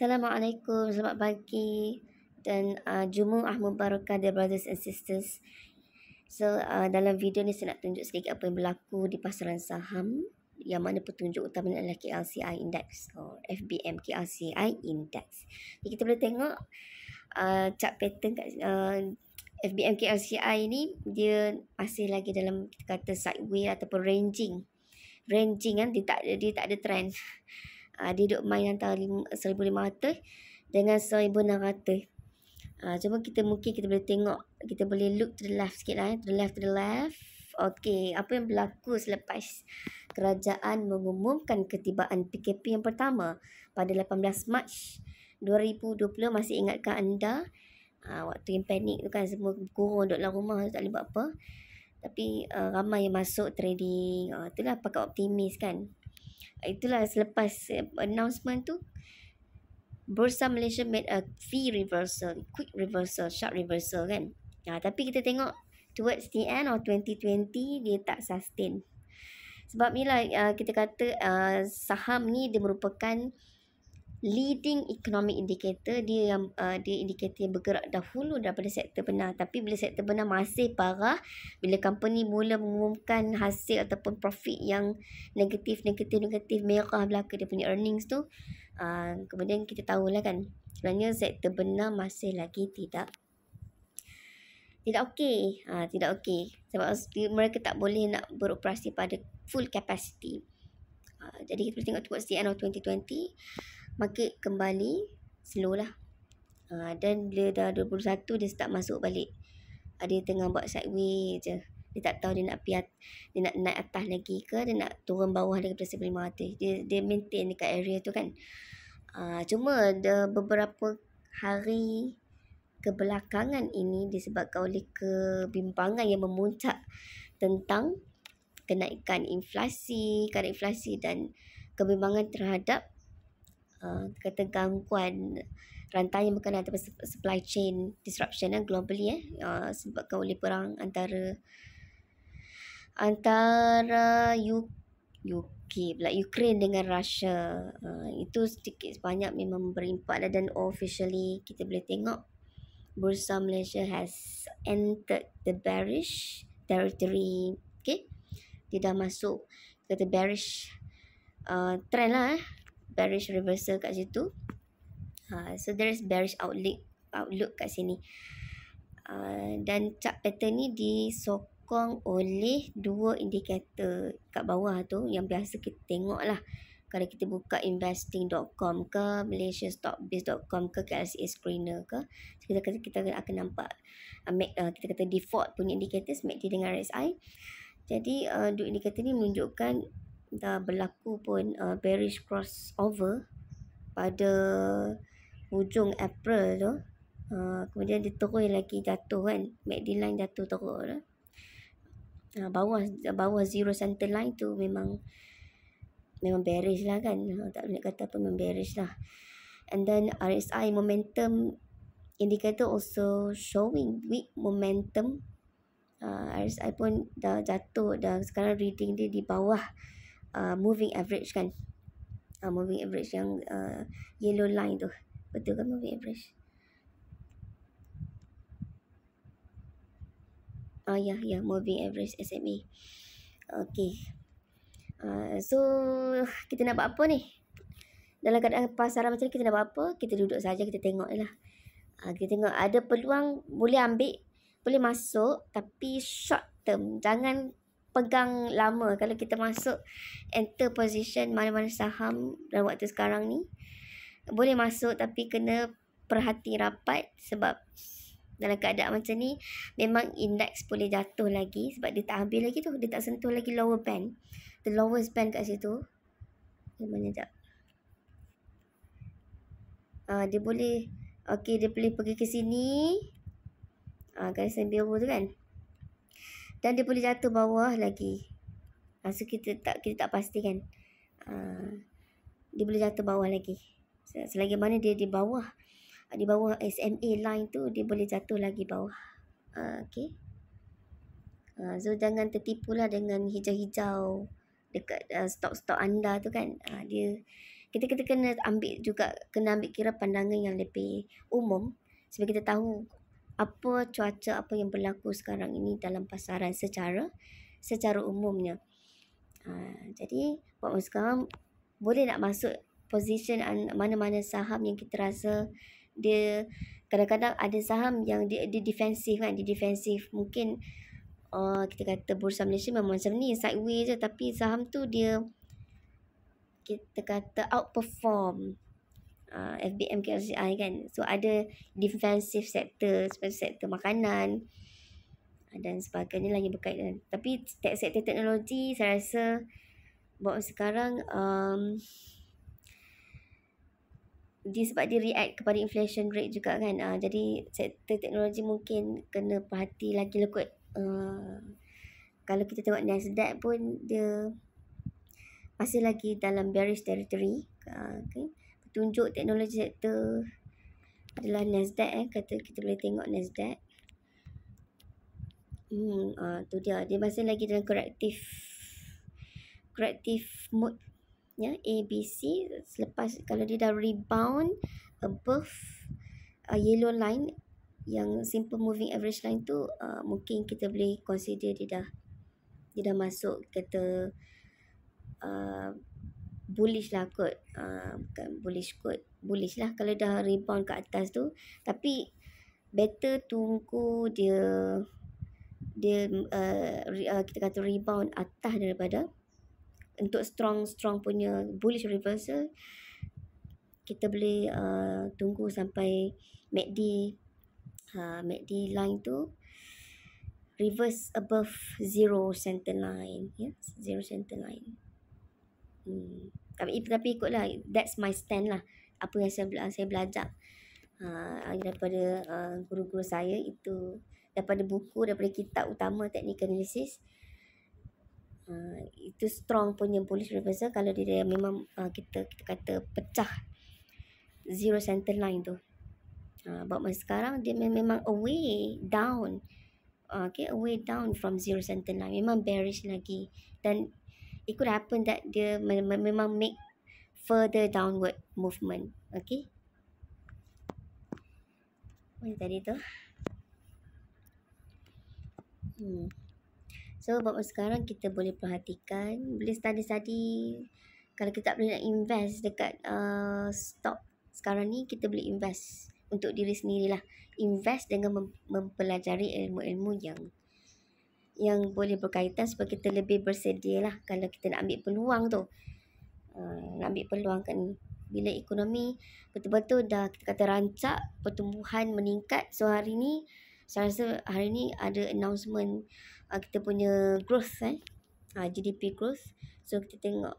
Assalamualaikum, selamat pagi dan uh, Jumu'ah Barokah dear brothers and sisters. So uh, dalam video ni saya nak tunjuk sedikit apa yang berlaku di pasaran saham yang mana petunjuk utamanya adalah KLCI Index atau FBM KLCI Index. Jadi kita boleh tengok uh, chart pattern kat uh, FBM KLCI ni dia masih lagi dalam kita kata sideways ataupun ranging. Ranging kan dia tak dia tak ada trend. Uh, dia duduk main antara 1,500 dengan 1,600. Uh, cuma kita mungkin kita boleh tengok. Kita boleh look to the left sikit lah. Eh. To the left, to the left. Okey, apa yang berlaku selepas kerajaan mengumumkan ketibaan PKP yang pertama pada 18 Mac 2020. Masih ingatkan anda uh, waktu yang panik tu kan semua kurung duduk dalam rumah tak boleh buat apa. Tapi uh, ramai yang masuk trading. Uh, itulah pakai optimis kan itulah selepas eh, announcement tu Bursa Malaysia made a fee reversal, quick reversal, sharp reversal kan. Ha, tapi kita tengok towards the end of 2020 dia tak sustain. Sebab ni lah uh, kita kata uh, saham ni dia merupakan uh, leading economic indicator dia yang uh, dia indikator yang bergerak dahulu daripada sektor benar tapi bila sektor benar masih parah bila company mula mengumumkan hasil ataupun profit yang negatif negatif negatif merah belaka dia punya earnings tu uh, kemudian kita tahu lah kan sebenarnya sektor benar masih lagi tidak tidak okey ha, tidak okey sebab mereka tak boleh nak beroperasi pada full capacity ah, jadi kita boleh tengok towards the end of 2020 bangkit kembali slow lah ah, dan uh, bila dah 21 dia start masuk balik uh, dia tengah buat sideway je dia tak tahu dia nak piat dia nak naik atas lagi ke dia nak turun bawah daripada sebelum mati dia dia maintain dekat area tu kan uh, cuma ada beberapa hari kebelakangan ini disebabkan oleh kebimbangan yang memuncak tentang kenaikan inflasi, kenaikan inflasi dan kebimbangan terhadap uh, kata gangguan rantai yang berkenaan ataupun supply chain disruption eh, globally eh, uh, sebabkan oleh perang antara antara U, UK pula Ukraine dengan Russia uh, itu sedikit sebanyak memang berimpak lah dan officially kita boleh tengok Bursa Malaysia has entered the bearish territory okay? dia dah masuk the bearish uh, trend lah eh bearish reversal kat situ. Ha, so there is bearish outlook outlook kat sini. Uh, dan chart pattern ni disokong oleh dua indikator kat bawah tu yang biasa kita tengok lah. Kalau kita buka investing.com ke, malaysiastockbiz.com ke, KLSA screener ke, so kita, kata kita akan nampak, uh, make, uh, kita kata default punya indikator, MACD dengan RSI. Jadi, uh, dua indikator ni menunjukkan dah berlaku pun uh, bearish crossover pada hujung April tu uh, kemudian dia terus lagi jatuh kan MACD line jatuh terus tu uh, bawah bawah zero center line tu memang memang bearish lah kan uh, tak boleh kata apa memang bearish lah and then RSI momentum indicator also showing weak momentum uh, RSI pun dah jatuh dah sekarang reading dia di bawah uh, moving average kan uh, moving average yang uh, yellow line tu betul kan moving average Oh ya, yeah, ya, yeah, moving average SMA. Okay. Uh, so, kita nak buat apa ni? Dalam keadaan pasaran macam ni, kita nak buat apa? Kita duduk saja, kita tengok lah. Uh, kita tengok ada peluang, boleh ambil, boleh masuk, tapi short term. Jangan pegang lama kalau kita masuk enter position mana-mana saham dalam waktu sekarang ni boleh masuk tapi kena perhati rapat sebab dalam keadaan macam ni memang indeks boleh jatuh lagi sebab dia tak ambil lagi tu dia tak sentuh lagi lower band the lowest band kat situ mana jap ah dia boleh okey dia boleh pergi ke sini ah uh, garis sembilan tu kan dan dia boleh jatuh bawah lagi. Ha, so kita tak kita tak pastikan, kan. dia boleh jatuh bawah lagi. Selagi mana dia di bawah di bawah SMA line tu dia boleh jatuh lagi bawah. Ha, okay. Ha, so jangan tertipulah dengan hijau-hijau dekat eh, stok-stok anda tu kan. Ha, dia kita kita kena ambil juga kena ambil kira pandangan yang lebih umum supaya kita tahu apa cuaca apa yang berlaku sekarang ini dalam pasaran secara secara umumnya. Uh, jadi buat masa sekarang boleh nak masuk position mana-mana saham yang kita rasa dia kadang-kadang ada saham yang dia, dia defensif kan dia defensif mungkin uh, kita kata bursa Malaysia memang macam ni sideways je tapi saham tu dia kita kata outperform uh, FBM KLCI kan. So ada defensive sector, seperti sektor makanan uh, dan sebagainya lagi berkaitan. Tapi sektor teknologi saya rasa buat sekarang um, dia sebab dia react kepada inflation rate juga kan. Uh, jadi sektor teknologi mungkin kena perhati lagi lah Uh, kalau kita tengok Nasdaq pun dia masih lagi dalam bearish territory. Uh, okay tunjuk teknologi sektor adalah Nasdaq eh kata kita boleh tengok Nasdaq. Hmm ah tu dia dia masih lagi dalam korektif korektif mood ya ABC selepas kalau dia dah rebound above uh, yellow line yang simple moving average line tu uh, mungkin kita boleh consider dia dah dia dah masuk kata uh, bullish lah kot. Uh, bukan bullish kot. Bullish lah kalau dah rebound ke atas tu. Tapi better tunggu dia dia uh, re, uh, kita kata rebound atas daripada untuk strong strong punya bullish reversal kita boleh uh, tunggu sampai MACD uh, MACD line tu reverse above zero center line ya yeah? zero center line Hmm. Tapi, tapi ikutlah. That's my stand lah. Apa yang saya, saya belajar uh, daripada ha, guru-guru uh, saya itu. Daripada buku, daripada kitab utama teknik analisis. Uh, itu strong punya police reversal kalau dia, dia memang uh, kita, kita kata pecah zero center line tu. Uh, buat sekarang dia memang away down uh, okay away down from zero center line memang bearish lagi dan it could happen that dia memang make further downward movement. Okay. Apa tadi tu? Hmm. So, buat masa sekarang kita boleh perhatikan, boleh study-study kalau kita tak boleh nak invest dekat uh, stock sekarang ni, kita boleh invest untuk diri sendiri lah, Invest dengan mem- mempelajari ilmu-ilmu yang yang boleh berkaitan supaya kita lebih bersedia lah kalau kita nak ambil peluang tu. Uh, nak ambil peluang kan bila ekonomi betul-betul dah kita kata rancak, pertumbuhan meningkat. So hari ni, saya rasa hari ni ada announcement uh, kita punya growth eh. Uh, ah, GDP growth. So kita tengok.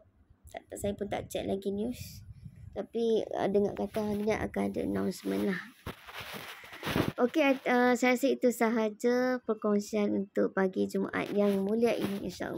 Tak, tak, saya pun tak check lagi news. Tapi uh, dengar kata hari ni akan ada announcement lah. Okey, uh, saya rasa itu sahaja perkongsian untuk pagi Jumaat yang mulia ini insya